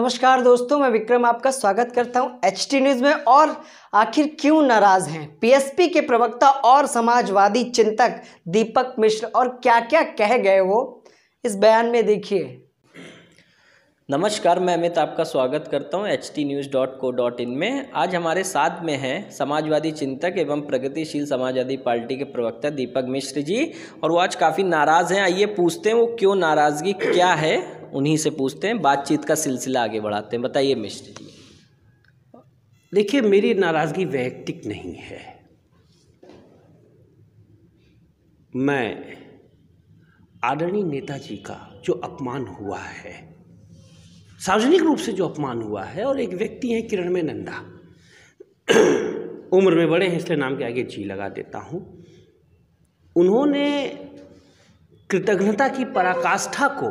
नमस्कार दोस्तों मैं विक्रम आपका स्वागत करता हूं एच न्यूज़ में और आखिर क्यों नाराज़ हैं पीएसपी के प्रवक्ता और समाजवादी चिंतक दीपक मिश्र और क्या क्या कह गए वो इस बयान में देखिए नमस्कार मैं अमित आपका स्वागत करता हूं H T news dot co dot in में आज हमारे साथ में हैं समाजवादी चिंतक एवं प्रगतिशील समाजवादी पार्टी के प्रवक्ता दीपक मिश्र जी और वो आज काफ़ी नाराज़ हैं आइए पूछते हैं वो क्यों नाराज़गी क्या है उन्हीं से पूछते हैं बातचीत का सिलसिला आगे बढ़ाते हैं बताइए मिश्र जी देखिए मेरी नाराज़गी वैयक्तिक नहीं है मैं आदरणीय नेताजी का जो अपमान हुआ है सार्वजनिक रूप से जो अपमान हुआ है और एक व्यक्ति है किरण में नंदा उम्र में बड़े हैं इसलिए नाम के आगे जी लगा देता हूँ उन्होंने कृतज्ञता की पराकाष्ठा को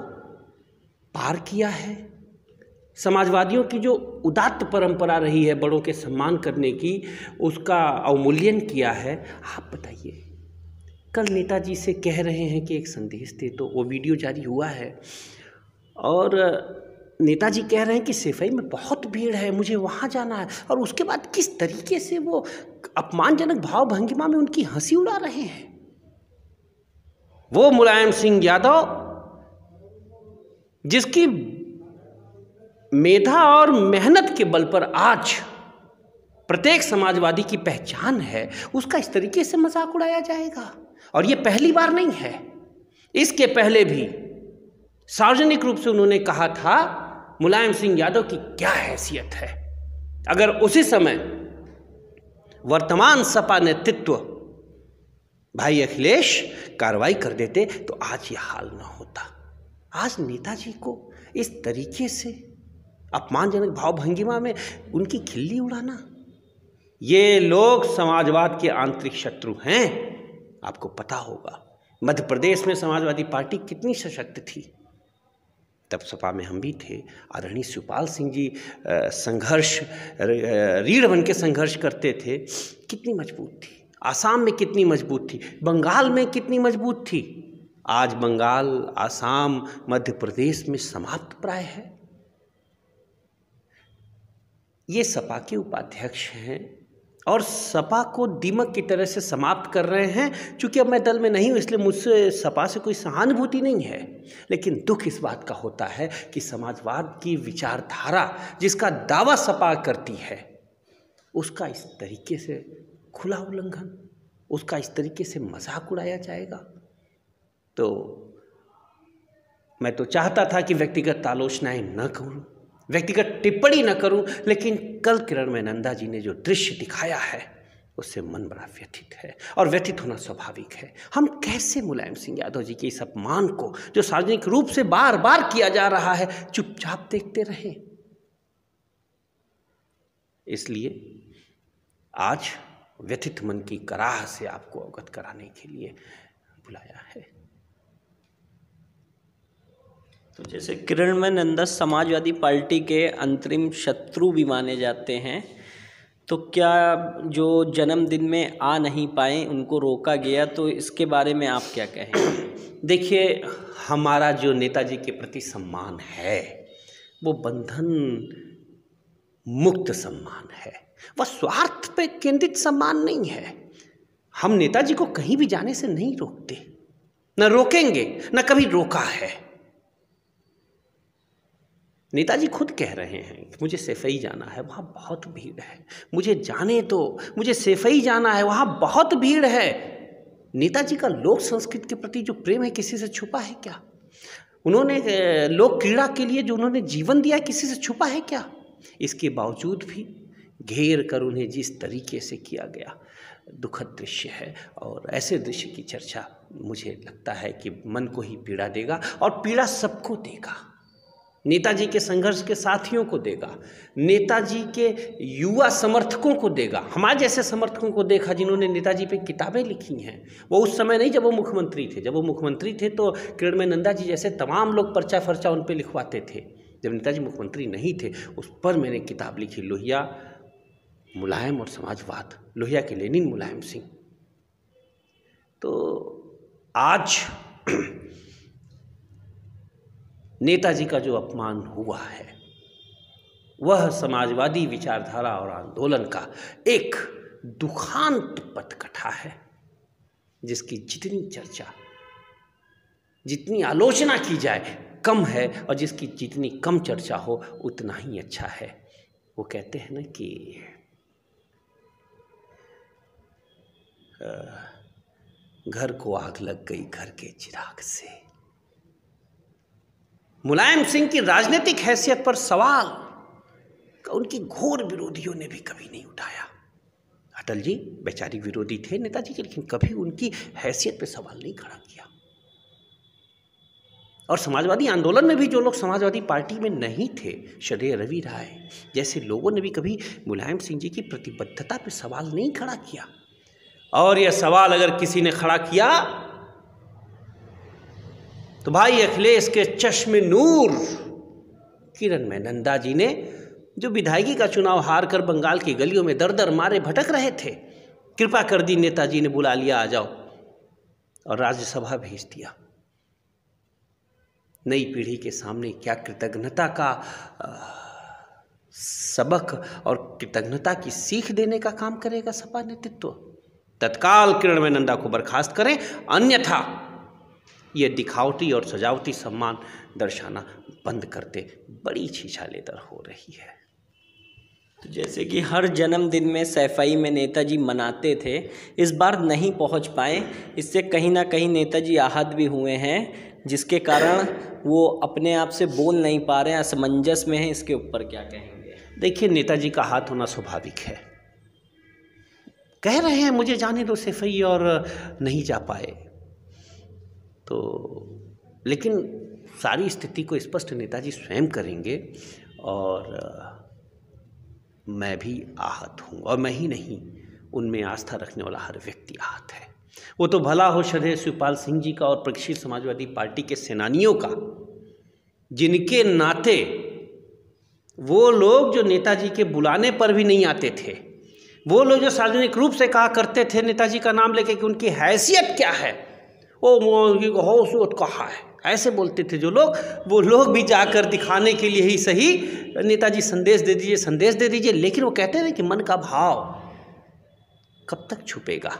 पार किया है समाजवादियों की जो उदात्त परंपरा रही है बड़ों के सम्मान करने की उसका अवमूल्यन किया है आप बताइए कल नेताजी से कह रहे हैं कि एक संदेश दे तो वो वीडियो जारी हुआ है और नेताजी कह रहे हैं कि सिफाई में बहुत भीड़ है मुझे वहाँ जाना है और उसके बाद किस तरीके से वो अपमानजनक भाव भंगिमा में उनकी हंसी उड़ा रहे हैं वो मुलायम सिंह यादव जिसकी मेधा और मेहनत के बल पर आज प्रत्येक समाजवादी की पहचान है उसका इस तरीके से मजाक उड़ाया जाएगा और ये पहली बार नहीं है इसके पहले भी सार्वजनिक रूप से उन्होंने कहा था मुलायम सिंह यादव की क्या हैसियत है अगर उसी समय वर्तमान सपा नेतृत्व भाई अखिलेश कार्रवाई कर देते तो आज यह हाल न होता आज नेताजी को इस तरीके से अपमानजनक भाव भंगिमा में उनकी खिल्ली उड़ाना ये लोग समाजवाद के आंतरिक शत्रु हैं आपको पता होगा मध्य प्रदेश में समाजवादी पार्टी कितनी सशक्त थी तब सपा में हम भी थे आदरणीय शिवपाल सिंह जी संघर्ष रीढ़ बन के संघर्ष करते थे कितनी मजबूत थी आसाम में कितनी मजबूत थी बंगाल में कितनी मजबूत थी आज बंगाल आसाम मध्य प्रदेश में समाप्त प्राय है ये सपा के उपाध्यक्ष हैं और सपा को दीमक की तरह से समाप्त कर रहे हैं क्योंकि अब मैं दल में नहीं हूँ इसलिए मुझसे सपा से कोई सहानुभूति नहीं है लेकिन दुख इस बात का होता है कि समाजवाद की विचारधारा जिसका दावा सपा करती है उसका इस तरीके से खुला उल्लंघन उसका इस तरीके से मजाक उड़ाया जाएगा तो मैं तो चाहता था कि व्यक्तिगत आलोचनाएं न करूं व्यक्तिगत टिप्पणी न करूं लेकिन कल किरण में नंदा जी ने जो दृश्य दिखाया है उससे मन बड़ा व्यथित है और व्यथित होना स्वाभाविक है हम कैसे मुलायम सिंह यादव जी के इस अपमान को जो सार्वजनिक रूप से बार बार किया जा रहा है चुपचाप देखते रहे इसलिए आज व्यथित मन की कराह से आपको अवगत कराने के लिए बुलाया है तो जैसे किरणमय समाजवादी पार्टी के अंतरिम शत्रु भी माने जाते हैं तो क्या जो जन्मदिन में आ नहीं पाए उनको रोका गया तो इसके बारे में आप क्या कहें देखिए हमारा जो नेताजी के प्रति सम्मान है वो बंधन मुक्त सम्मान है वह स्वार्थ पे केंद्रित सम्मान नहीं है हम नेताजी को कहीं भी जाने से नहीं रोकते न रोकेंगे न कभी रोका है नेताजी खुद कह रहे हैं कि मुझे सेफई जाना है वहाँ बहुत भीड़ है मुझे जाने दो तो, मुझे सेफई जाना है वहाँ बहुत भीड़ है नेताजी का लोक संस्कृत के प्रति जो प्रेम है किसी से छुपा है क्या उन्होंने लोक क्रीड़ा के लिए जो उन्होंने जीवन दिया किसी से छुपा है क्या इसके बावजूद भी घेर कर उन्हें जिस तरीके से किया गया दुखद दृश्य है और ऐसे दृश्य की चर्चा मुझे लगता है कि मन को ही पीड़ा देगा और पीड़ा सबको देगा नेताजी के संघर्ष के साथियों को देगा नेताजी के युवा समर्थकों को देगा हमारे जैसे समर्थकों को देखा जिन्होंने नेताजी पे किताबें लिखी हैं वो उस समय नहीं जब वो मुख्यमंत्री थे जब वो मुख्यमंत्री थे तो में नंदा जी जैसे तमाम लोग पर्चा फर्चा उन पर लिखवाते थे जब नेताजी मुख्यमंत्री नहीं थे उस पर मैंने किताब लिखी लोहिया मुलायम और समाजवाद लोहिया के लेनिन मुलायम सिंह तो आज नेताजी का जो अपमान हुआ है वह समाजवादी विचारधारा और आंदोलन का एक दुखांत पथकथा है जिसकी जितनी चर्चा जितनी आलोचना की जाए कम है और जिसकी जितनी कम चर्चा हो उतना ही अच्छा है वो कहते हैं ना कि घर को आग लग गई घर के चिराग से मुलायम सिंह की राजनीतिक हैसियत पर सवाल उनकी घोर विरोधियों ने भी कभी नहीं उठाया अटल जी वैचारिक विरोधी थे नेताजी के लेकिन कभी उनकी हैसियत पर सवाल नहीं खड़ा किया और समाजवादी आंदोलन में भी जो लोग समाजवादी पार्टी में नहीं थे श्रेय रवि राय जैसे लोगों ने भी कभी मुलायम सिंह जी की प्रतिबद्धता पर सवाल नहीं खड़ा किया और यह सवाल अगर किसी ने खड़ा किया तो भाई अखिलेश के चश्म नूर किरण में नंदा जी ने जो विधायकी का चुनाव हार कर बंगाल की गलियों में दर दर मारे भटक रहे थे कृपा कर दी नेताजी ने बुला लिया आ जाओ और राज्यसभा भेज दिया नई पीढ़ी के सामने क्या कृतज्ञता का आ, सबक और कृतज्ञता की सीख देने का काम करेगा सपा नेतृत्व तत्काल किरण में नंदा को बर्खास्त करें अन्यथा ये दिखावटी और सजावटी सम्मान दर्शाना बंद करते बड़ी लेदर हो रही है तो जैसे कि हर जन्मदिन में सैफाई में नेताजी मनाते थे इस बार नहीं पहुंच पाए इससे कहीं ना कहीं नेताजी आहत भी हुए हैं जिसके कारण वो अपने आप से बोल नहीं पा रहे हैं असमंजस में हैं इसके ऊपर क्या कहेंगे देखिए नेताजी का हाथ होना स्वाभाविक है कह रहे हैं मुझे जाने दो सैफई और नहीं जा पाए तो लेकिन सारी स्थिति को स्पष्ट नेताजी स्वयं करेंगे और मैं भी आहत हूँ और मैं ही नहीं उनमें आस्था रखने वाला हर व्यक्ति आहत है वो तो भला हो श्रदय शिवपाल सिंह जी का और प्रगतिशील समाजवादी पार्टी के सेनानियों का जिनके नाते वो लोग जो नेताजी के बुलाने पर भी नहीं आते थे वो लोग जो सार्वजनिक रूप से कहा करते थे नेताजी का नाम लेके कि उनकी हैसियत क्या है वो मौलवी को हो सूत कहा है ऐसे बोलते थे जो लोग वो लोग भी जाकर दिखाने के लिए ही सही नेताजी संदेश दे दीजिए संदेश दे दीजिए लेकिन वो कहते थे कि मन का भाव कब तक छुपेगा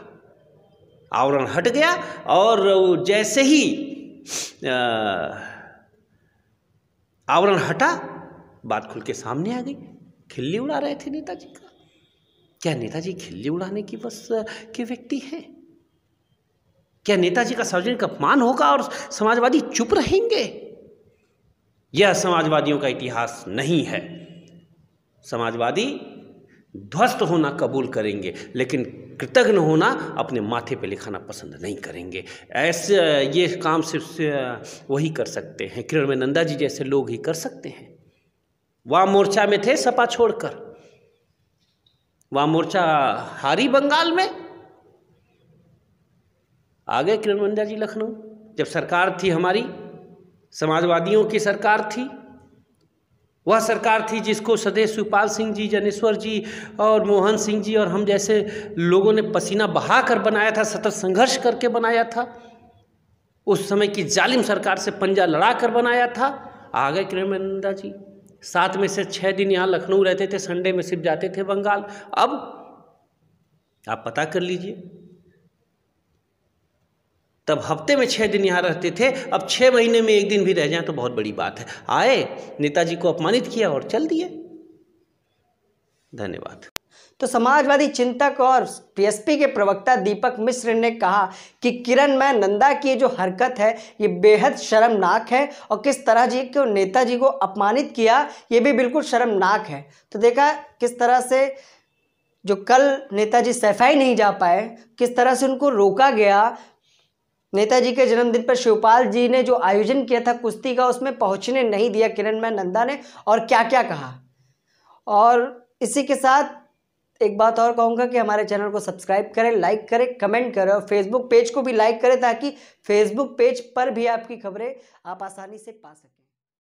आवरण हट गया और जैसे ही आवरण हटा बात खुल के सामने आ गई खिल्ली उड़ा रहे थे नेताजी का क्या नेताजी खिल्ली उड़ाने की बस के व्यक्ति हैं क्या नेताजी का सार्वजनिक अपमान होगा और समाजवादी चुप रहेंगे यह समाजवादियों का इतिहास नहीं है समाजवादी ध्वस्त होना कबूल करेंगे लेकिन कृतज्ञ होना अपने माथे पे लिखाना पसंद नहीं करेंगे ऐसे ये काम सिर्फ वही कर सकते हैं किरण में नंदा जी जैसे लोग ही कर सकते हैं वाम मोर्चा में थे सपा छोड़कर वाम मोर्चा हारी बंगाल में आ गए किरण मंडा जी लखनऊ जब सरकार थी हमारी समाजवादियों की सरकार थी वह सरकार थी जिसको सदैश सुपाल सिंह जी जनेश्वर जी और मोहन सिंह जी और हम जैसे लोगों ने पसीना बहा कर बनाया था सतत संघर्ष करके बनाया था उस समय की जालिम सरकार से पंजा लड़ा कर बनाया था आ गए किरण जी सात में से छः दिन यहाँ लखनऊ रहते थे संडे में सिर्फ जाते थे बंगाल अब आप पता कर लीजिए तब हफ्ते में छः दिन यहाँ रहते थे अब छः महीने में एक दिन भी रह जाए तो बहुत बड़ी बात है आए नेताजी को अपमानित किया और चल दिए धन्यवाद तो समाजवादी चिंतक और पीएसपी के प्रवक्ता दीपक मिश्र ने कहा कि किरण मैं नंदा की जो हरकत है ये बेहद शर्मनाक है और किस तरह जी को नेताजी को अपमानित किया ये भी बिल्कुल शर्मनाक है तो देखा किस तरह से जो कल नेताजी सफाई नहीं जा पाए किस तरह से उनको रोका गया नेताजी के जन्मदिन पर शिवपाल जी ने जो आयोजन किया था कुश्ती का उसमें पहुंचने नहीं दिया किरणमय नंदा ने और क्या क्या कहा और इसी के साथ एक बात और कहूँगा कि हमारे चैनल को सब्सक्राइब करें लाइक करें कमेंट करें और फेसबुक पेज को भी लाइक करें ताकि फेसबुक पेज पर भी आपकी खबरें आप आसानी से पा सकें